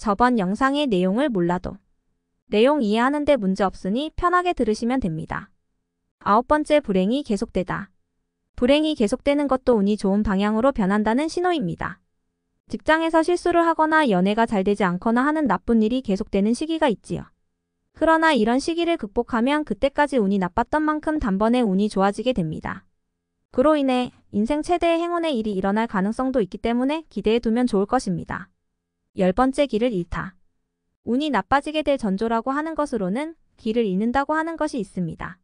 저번 영상의 내용을 몰라도 내용 이해하는데 문제 없으니 편하게 들으시면 됩니다. 아홉 번째 불행이 계속되다. 불행이 계속되는 것도 운이 좋은 방향으로 변한다는 신호입니다. 직장에서 실수를 하거나 연애가 잘 되지 않거나 하는 나쁜 일이 계속되는 시기가 있지요. 그러나 이런 시기를 극복하면 그때까지 운이 나빴던 만큼 단번에 운이 좋아지게 됩니다. 그로 인해 인생 최대의 행운의 일이 일어날 가능성도 있기 때문에 기대해 두면 좋을 것입니다. 열 번째 길을 잃다. 운이 나빠지게 될 전조라고 하는 것으로는 길을 잃는다고 하는 것이 있습니다.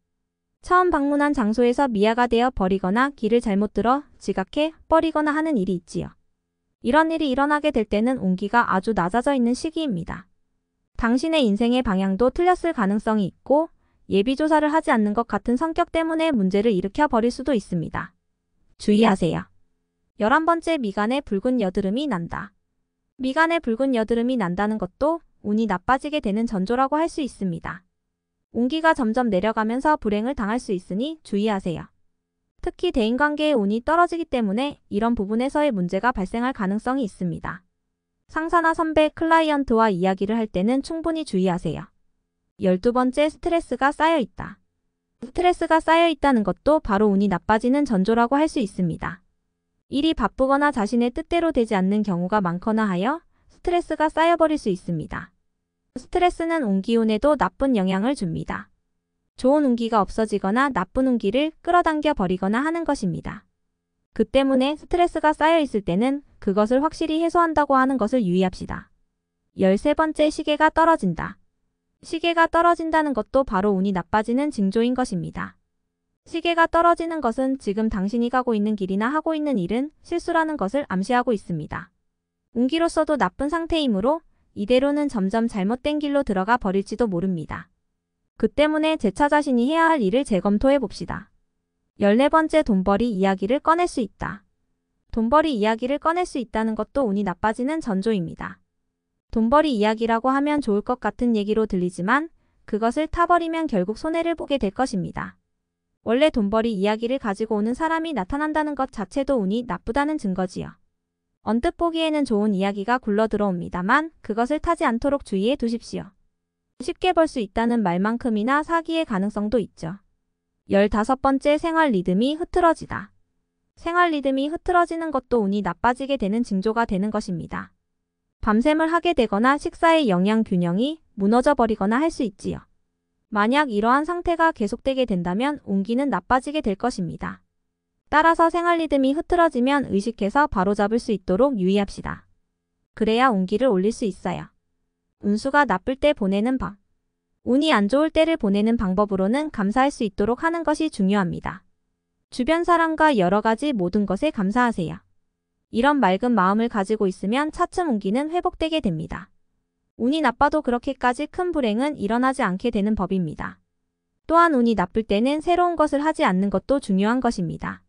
처음 방문한 장소에서 미아가 되어 버리거나 길을 잘못 들어 지각해 버리거나 하는 일이 있지요. 이런 일이 일어나게 될 때는 온기가 아주 낮아져 있는 시기입니다. 당신의 인생의 방향도 틀렸을 가능성이 있고 예비조사를 하지 않는 것 같은 성격 때문에 문제를 일으켜 버릴 수도 있습니다. 주의하세요. 1 1 번째 미간에 붉은 여드름이 난다. 미간에 붉은 여드름이 난다는 것도 운이 나빠지게 되는 전조라고 할 수 있습니다. 운기가 점점 내려가면서 불행을 당할 수 있으니 주의하세요. 특히 대인관계의 운이 떨어지기 때문에 이런 부분에서의 문제가 발생할 가능성이 있습니다. 상사나 선배, 클라이언트와 이야기를 할 때는 충분히 주의하세요. 12번째 스트레스가 쌓여 있다. 스트레스가 쌓여 있다는 것도 바로 운이 나빠지는 전조라고 할 수 있습니다. 일이 바쁘거나 자신의 뜻대로 되지 않는 경우가 많거나 하여 스트레스가 쌓여버릴 수 있습니다. 스트레스는 온기운에도 나쁜 영향을 줍니다. 좋은 운기가 없어지거나 나쁜 운기를 끌어당겨 버리거나 하는 것입니다. 그 때문에 스트레스가 쌓여 있을 때는 그것을 확실히 해소한다고 하는 것을 유의합시다. 13번째 시계가 떨어진다. 시계가 떨어진다는 것도 바로 운이 나빠지는 징조인 것입니다. 시계가 떨어지는 것은 지금 당신이 가고 있는 길이나 하고 있는 일은 실수라는 것을 암시하고 있습니다. 운기로서도 나쁜 상태이므로 이대로는 점점 잘못된 길로 들어가 버릴지도 모릅니다. 그 때문에 제차 자신이 해야 할 일을 재검토해 봅시다. 14번째 돈벌이 이야기를 꺼낼 수 있다. 돈벌이 이야기를 꺼낼 수 있다는 것도 운이 나빠지는 전조입니다. 돈벌이 이야기라고 하면 좋을 것 같은 얘기로 들리지만 그것을 타버리면 결국 손해를 보게 될 것입니다. 원래 돈벌이 이야기를 가지고 오는 사람이 나타난다는 것 자체도 운이 나쁘다는 증거지요. 언뜻 보기에는 좋은 이야기가 굴러 들어옵니다만 그것을 타지 않도록 주의해 두십시오. 쉽게 벌 수 있다는 말만큼이나 사기의 가능성도 있죠. 15번째 생활 리듬이 흐트러지다. 생활 리듬이 흐트러지는 것도 운이 나빠지게 되는 징조가 되는 것입니다. 밤샘을 하게 되거나 식사의 영양 균형이 무너져 버리거나 할 수 있지요. 만약 이러한 상태가 계속되게 된다면 운기는 나빠지게 될 것입니다. 따라서 생활 리듬이 흐트러지면 의식해서 바로잡을 수 있도록 유의합시다. 그래야 운기를 올릴 수 있어요. 운수가 나쁠 때 보내는 법 운이 안 좋을 때를 보내는 방법으로는 감사할 수 있도록 하는 것이 중요합니다. 주변 사람과 여러 가지 모든 것에 감사하세요. 이런 맑은 마음을 가지고 있으면 차츰 운기는 회복되게 됩니다. 운이 나빠도 그렇게까지 큰 불행은 일어나지 않게 되는 법입니다. 또한 운이 나쁠 때는 새로운 것을 하지 않는 것도 중요한 것입니다.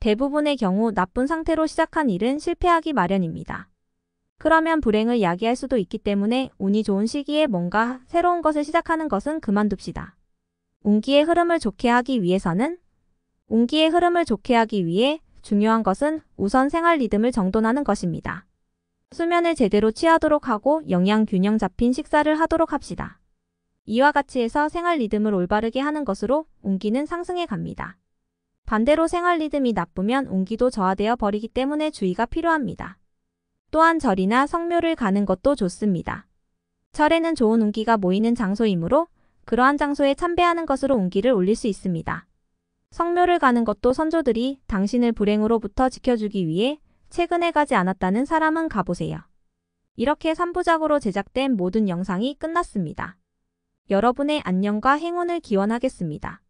대부분의 경우 나쁜 상태로 시작한 일은 실패하기 마련입니다. 그러면 불행을 야기할 수도 있기 때문에 운이 좋은 시기에 뭔가 새로운 것을 시작하는 것은 그만둡시다. 운기의 흐름을 좋게 하기 위해서는 운기의 흐름을 좋게 하기 위해 중요한 것은 우선 생활 리듬을 정돈하는 것입니다. 수면을 제대로 취하도록 하고 영양 균형 잡힌 식사를 하도록 합시다. 이와 같이 해서 생활 리듬을 올바르게 하는 것으로 운기는 상승해 갑니다. 반대로 생활 리듬이 나쁘면 운기도 저하되어 버리기 때문에 주의가 필요합니다. 또한 절이나 성묘를 가는 것도 좋습니다. 철에는 좋은 운기가 모이는 장소이므로 그러한 장소에 참배하는 것으로 운기를 올릴 수 있습니다. 성묘를 가는 것도 선조들이 당신을 불행으로부터 지켜주기 위해 최근에 가지 않았다는 사람은 가보세요. 이렇게 3부작으로 제작된 모든 영상이 끝났습니다. 여러분의 안녕과 행운을 기원하겠습니다.